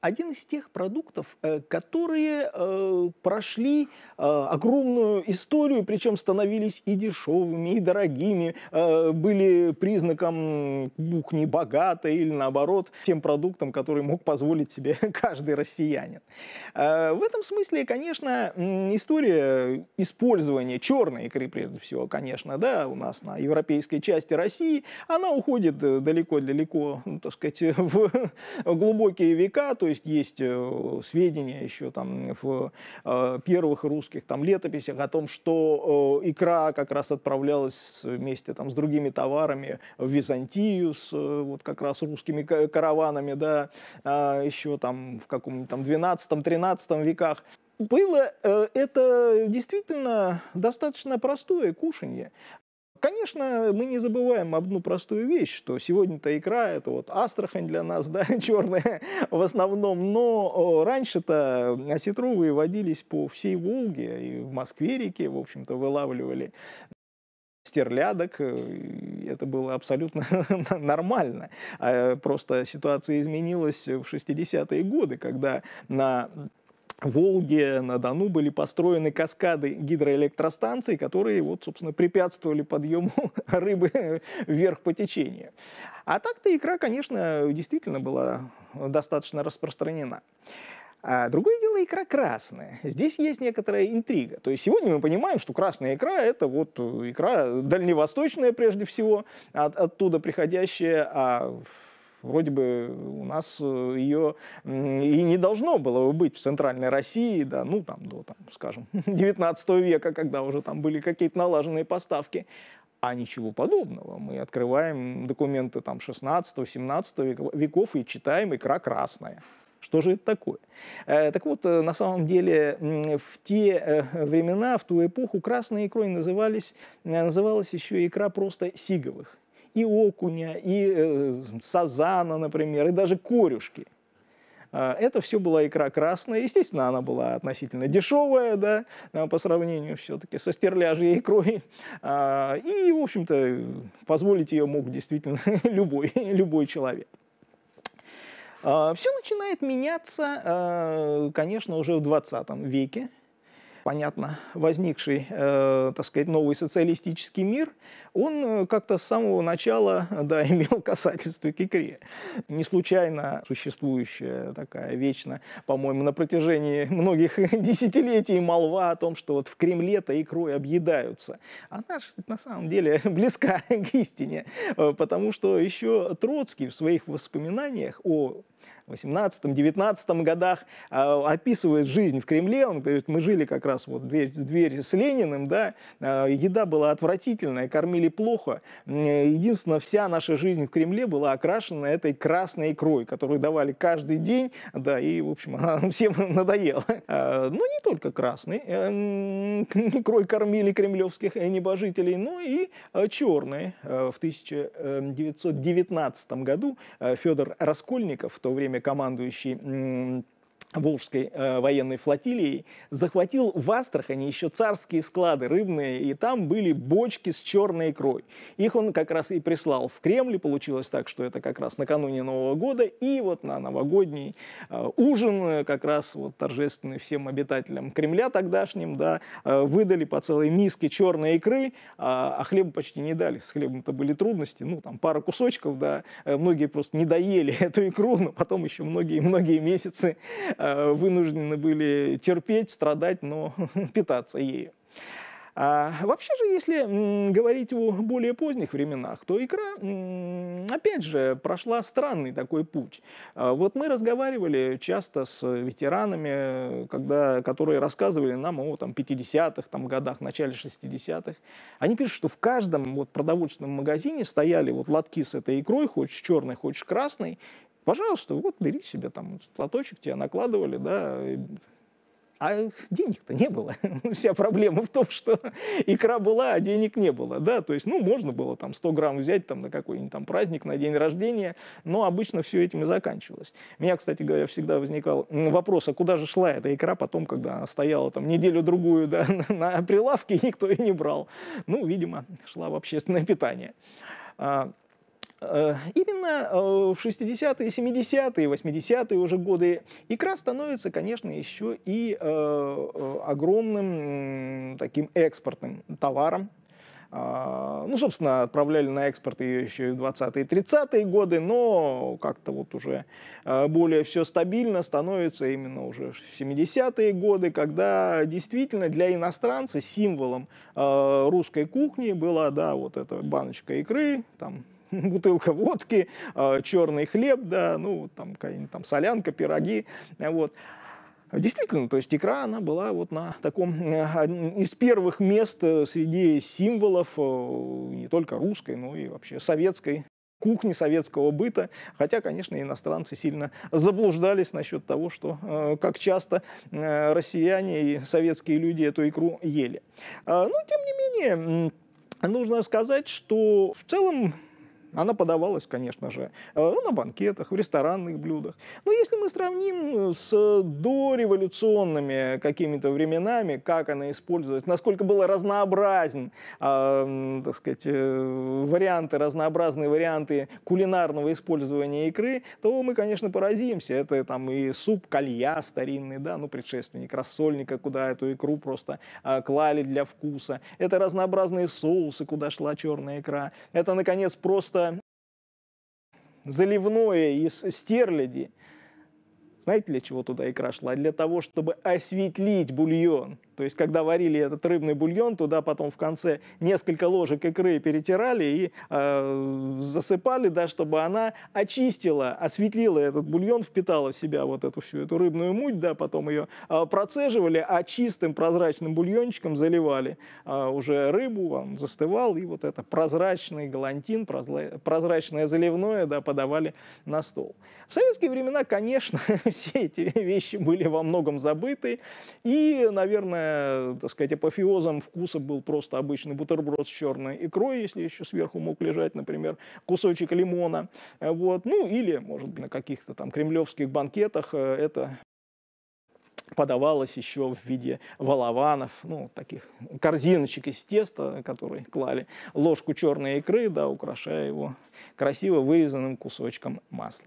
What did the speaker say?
один из тех продуктов, э, которые э, прошли э, огромную историю, причем становились и дешевыми, и дорогими, были признаком кухни богатой или наоборот тем продуктом, который мог позволить себе каждый россиянин. В этом смысле, конечно, история использования черной икры, прежде всего, конечно, да, у нас на европейской части России, она уходит далеко-далеко, ну, так сказать, в глубокие века, то есть есть есть э, сведения еще там в э, первых русских там летописях о том, что э, икра как раз отправлялась вместе там с другими товарами в Византию с вот как раз русскими караванами, да, а еще там в каком-нибудь там 12-13 веках было это действительно достаточно простое кушанье. Конечно, мы не забываем одну простую вещь, что сегодня-то икра – это вот Астрахань для нас, да, черная в основном, но раньше-то осетровые водились по всей Волге и в Москве-реке, в общем-то, вылавливали стерлядок, это было абсолютно нормально. А, э, просто ситуация изменилась в 60-е годы, когда на Волге, на Дону были построены каскады гидроэлектростанций, которые, вот, собственно, препятствовали подъему рыбы вверх по течению. А так-то икра, конечно, действительно была достаточно распространена. А другое дело икра красная. Здесь есть некоторая интрига. То есть сегодня мы понимаем, что красная икра – это вот икра дальневосточная прежде всего, от, оттуда приходящая, а Вроде бы у нас э, ее и не должно было бы быть в Центральной России, да, ну там до, там, скажем, 19 века, когда уже там были какие-то налаженные поставки. А ничего подобного. Мы открываем документы там 16-17 веков и читаем икра красная. Что же это такое? Э, так вот, э, на самом деле, в те времена, в ту эпоху красной икрой назывались, называлась еще икра просто сиговых и окуня, и э, сазана, например, и даже корюшки. А, это все была икра красная. Естественно, она была относительно дешевая, да, а, по сравнению все-таки со стерляжей икрой. А, и, в общем-то, позволить ее мог действительно любой, любой человек. Все начинает меняться, конечно, уже в 20 веке понятно, возникший, э, так сказать, новый социалистический мир, он э, как-то с самого начала, да, имел касательство к икре. Не случайно существующая такая вечно, по-моему, на протяжении многих десятилетий молва о том, что вот в Кремле-то икрой объедаются. Она же на самом деле близка к истине, э, потому что еще Троцкий в своих воспоминаниях о в 18-19 годах, а, описывает жизнь в Кремле. Он говорит, мы жили как раз вот дверь, двери с Лениным, да, а, еда была отвратительная, кормили плохо. Единственное, вся наша жизнь в Кремле была окрашена этой красной икрой, которую давали каждый день, да, и, в общем, она всем надоела. А, Но ну, не только красные, эм, крой кормили кремлевских э, небожителей, но ну и э, черные. Э, в 1919 году Федор Раскольников, в то время командующий Волжской э, военной флотилией, захватил в Астрахани еще царские склады рыбные, и там были бочки с черной икрой. Их он как раз и прислал в Кремль, получилось так, что это как раз накануне Нового года, и вот на новогодний э, ужин, э, как раз вот торжественный всем обитателям Кремля тогдашним, да, э, выдали по целой миске черной икры, э, а хлеба почти не дали, с хлебом-то были трудности, ну там пара кусочков, да, э, многие просто не доели эту икру, но потом еще многие-многие месяцы э, Э, вынуждены были терпеть, страдать, но питаться ею. А вообще же, если говорить о более поздних временах, то икра, опять же, прошла странный такой путь. А, вот мы разговаривали часто с ветеранами, когда, которые рассказывали нам о там, 50-х там, годах, начале 60-х. Они пишут, что в каждом вот, продовольственном магазине стояли вот лотки с этой икрой, хочешь черной, хочешь красной, Пожалуйста, вот бери себе там лоточек, тебе накладывали, да, а денег-то не было. Вся проблема в том, что икра была, а денег не было. Да? То есть, ну, можно было там 100 грамм взять там, на какой-нибудь там праздник, на день рождения, но обычно все этим и заканчивалось. У меня, кстати говоря, всегда возникал вопрос, а куда же шла эта икра потом, когда она стояла там неделю-другую да, на прилавке, никто и не брал. Ну, видимо, шла в общественное питание. А, Э, именно э, в 60-е, 70-е, 80-е уже годы икра становится, конечно, еще и э, огромным таким экспортным товаром, а, ну, собственно, отправляли на экспорт ее еще и в 20-е 30-е годы, но как-то вот уже более все стабильно становится именно уже в 70-е годы, когда действительно для иностранца символом русской кухни была, да, вот эта баночка икры, там, бутылка водки, а, черный хлеб, да, ну, там, какая там солянка, пироги, вот. Действительно, то есть икра, она была вот на таком, э, из первых мест э, среди символов э, не только русской, но и вообще советской кухни советского быта, хотя, конечно, иностранцы сильно заблуждались насчет того, что как часто россияне и советские люди эту икру ели. А, но, ну, тем не менее, нужно сказать, что в целом она подавалась, конечно же, э, на банкетах, в ресторанных блюдах. Но если мы сравним э, с дореволюционными какими-то временами, как она использовалась, насколько было разнообразен, а, так сказать, э, варианты, разнообразные варианты кулинарного использования икры, то мы, конечно, поразимся. Это там и суп калья старинный, да, ну, предшественник рассольника, куда эту икру просто а, клали для вкуса. Это разнообразные соусы, куда шла черная икра. Это, наконец, просто заливное из стерляди – знаете, для чего туда икра шла? Для того, чтобы осветлить бульон. То есть, когда варили этот рыбный бульон, туда потом в конце несколько ложек икры перетирали и э, засыпали, да, чтобы она очистила, осветлила этот бульон, впитала в себя вот эту всю эту рыбную муть, да, потом ее э, процеживали, а чистым прозрачным бульончиком заливали э, уже рыбу, он застывал, и вот это прозрачный галантин, прозрачное заливное, да, подавали на стол. В советские времена, конечно, все эти вещи были во многом забыты. И, наверное, так сказать, апофеозом вкуса был просто обычный бутерброд с черной икрой, если еще сверху мог лежать, например, кусочек лимона. Вот. Ну или, может быть, на каких-то там кремлевских банкетах э, это подавалось еще в виде валаванов, ну, таких корзиночек из теста, которые клали ложку черной икры, да, украшая его красиво вырезанным кусочком масла.